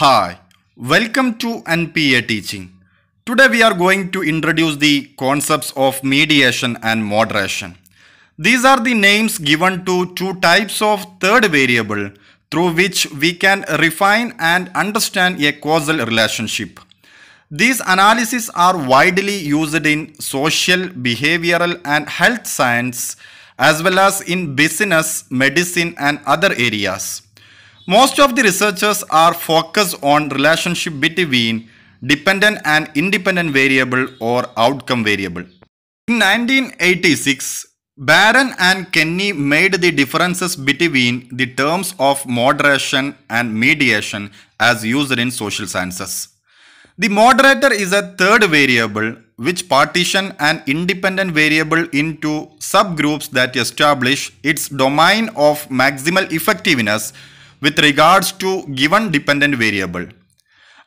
Hi, welcome to NPA teaching. Today we are going to introduce the concepts of mediation and moderation. These are the names given to two types of third variable through which we can refine and understand a causal relationship. These analyses are widely used in social, behavioral and health science as well as in business, medicine and other areas. Most of the researchers are focused on relationship between dependent and independent variable or outcome variable. In 1986, Barron and Kenny made the differences between the terms of moderation and mediation as used in social sciences. The moderator is a third variable which partition an independent variable into subgroups that establish its domain of maximal effectiveness with regards to given dependent variable.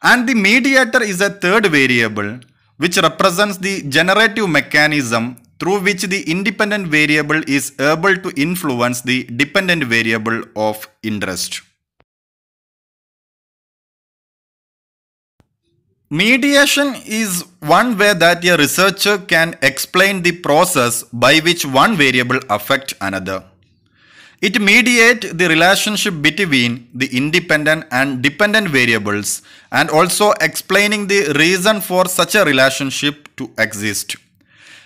And the mediator is a third variable which represents the generative mechanism through which the independent variable is able to influence the dependent variable of interest. Mediation is one way that a researcher can explain the process by which one variable affects another. It mediates the relationship between the independent and dependent variables and also explaining the reason for such a relationship to exist.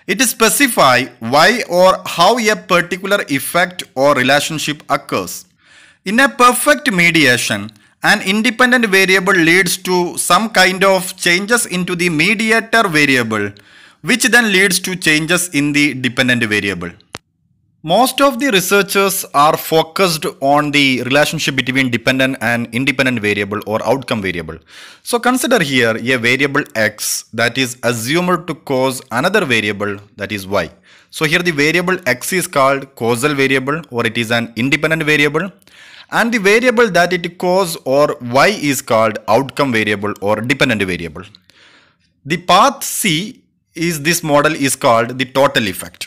It specifies why or how a particular effect or relationship occurs. In a perfect mediation, an independent variable leads to some kind of changes into the mediator variable, which then leads to changes in the dependent variable. Most of the researchers are focused on the relationship between dependent and independent variable or outcome variable. So consider here a variable x that is assumed to cause another variable that is y. So here the variable x is called causal variable or it is an independent variable and the variable that it cause or y is called outcome variable or dependent variable. The path C is this model is called the total effect.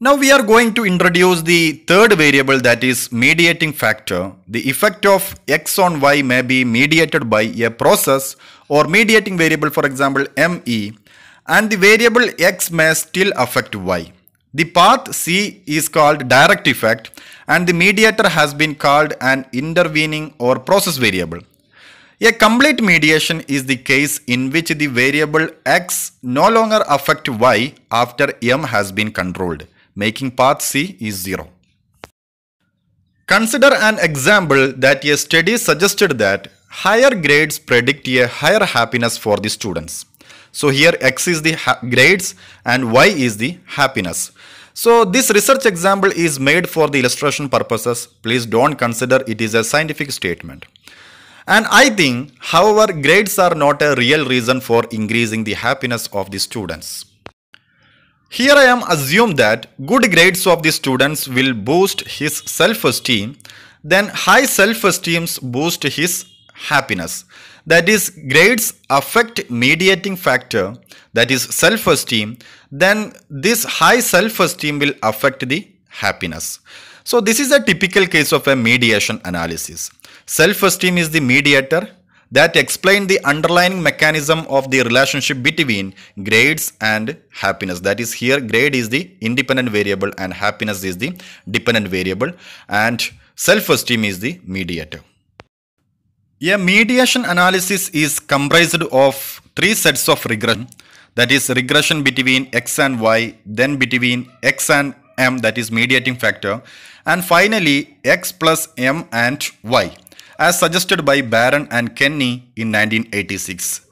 Now we are going to introduce the third variable that is mediating factor. The effect of x on y may be mediated by a process or mediating variable for example ME and the variable x may still affect y. The path C is called direct effect and the mediator has been called an intervening or process variable. A complete mediation is the case in which the variable x no longer affect y after m has been controlled making path C is 0. Consider an example that a study suggested that higher grades predict a higher happiness for the students. So here X is the grades and Y is the happiness. So this research example is made for the illustration purposes. Please don't consider it is a scientific statement. And I think, however, grades are not a real reason for increasing the happiness of the students. Here I am assume that good grades of the students will boost his self-esteem, then high self-esteem boost his happiness. That is grades affect mediating factor that is self-esteem, then this high self-esteem will affect the happiness. So this is a typical case of a mediation analysis. Self-esteem is the mediator, that explain the underlying mechanism of the relationship between grades and happiness. That is here grade is the independent variable and happiness is the dependent variable and self-esteem is the mediator. A mediation analysis is comprised of three sets of regression that is regression between x and y then between x and m that is mediating factor and finally x plus m and y as suggested by Barron and Kenny in 1986.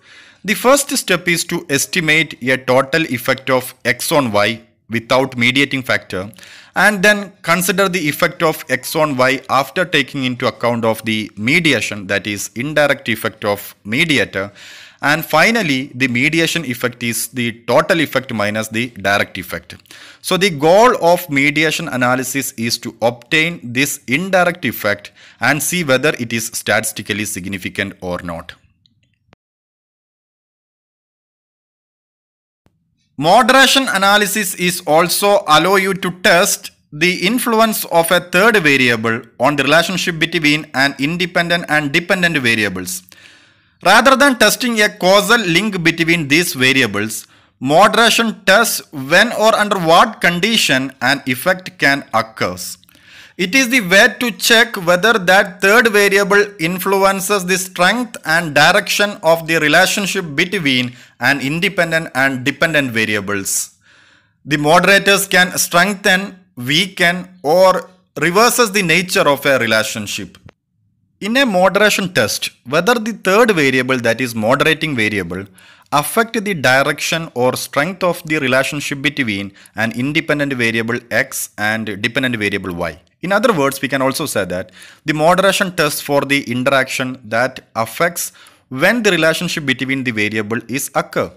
The first step is to estimate a total effect of X on Y without mediating factor and then consider the effect of X on Y after taking into account of the mediation that is indirect effect of mediator and finally, the mediation effect is the total effect minus the direct effect. So the goal of mediation analysis is to obtain this indirect effect and see whether it is statistically significant or not. Moderation analysis is also allow you to test the influence of a third variable on the relationship between an independent and dependent variables. Rather than testing a causal link between these variables, moderation tests when or under what condition an effect can occur. It is the way to check whether that third variable influences the strength and direction of the relationship between an independent and dependent variables. The moderators can strengthen, weaken or reverses the nature of a relationship. In a moderation test, whether the third variable that is moderating variable affect the direction or strength of the relationship between an independent variable x and dependent variable y. In other words, we can also say that the moderation test for the interaction that affects when the relationship between the variable is occur.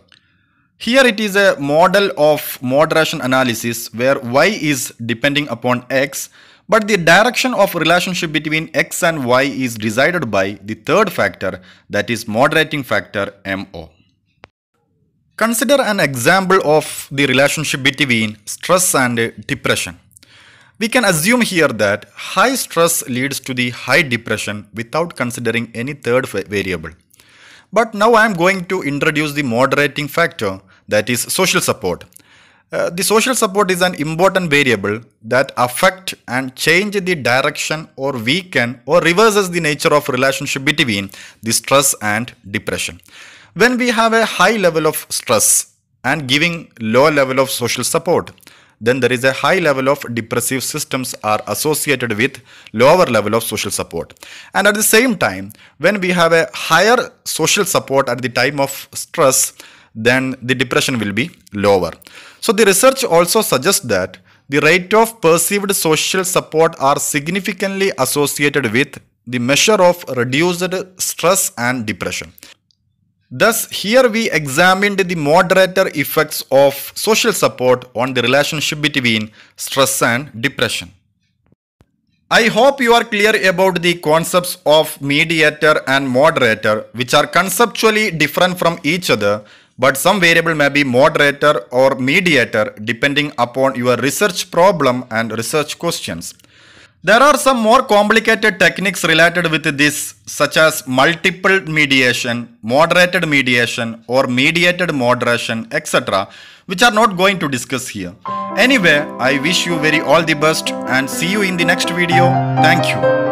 Here it is a model of moderation analysis where y is depending upon x but the direction of relationship between x and y is decided by the third factor that is moderating factor MO. Consider an example of the relationship between stress and depression. We can assume here that high stress leads to the high depression without considering any third variable. But now I am going to introduce the moderating factor that is social support uh, the social support is an important variable that affect and change the direction or weaken or reverses the nature of relationship between the stress and depression. When we have a high level of stress and giving low level of social support, then there is a high level of depressive systems are associated with lower level of social support and at the same time when we have a higher social support at the time of stress then the depression will be lower. So the research also suggests that the rate of perceived social support are significantly associated with the measure of reduced stress and depression. Thus, here we examined the moderator effects of social support on the relationship between stress and depression. I hope you are clear about the concepts of mediator and moderator, which are conceptually different from each other but some variable may be moderator or mediator depending upon your research problem and research questions. There are some more complicated techniques related with this such as multiple mediation, moderated mediation or mediated moderation etc which are not going to discuss here. Anyway, I wish you very all the best and see you in the next video. Thank you.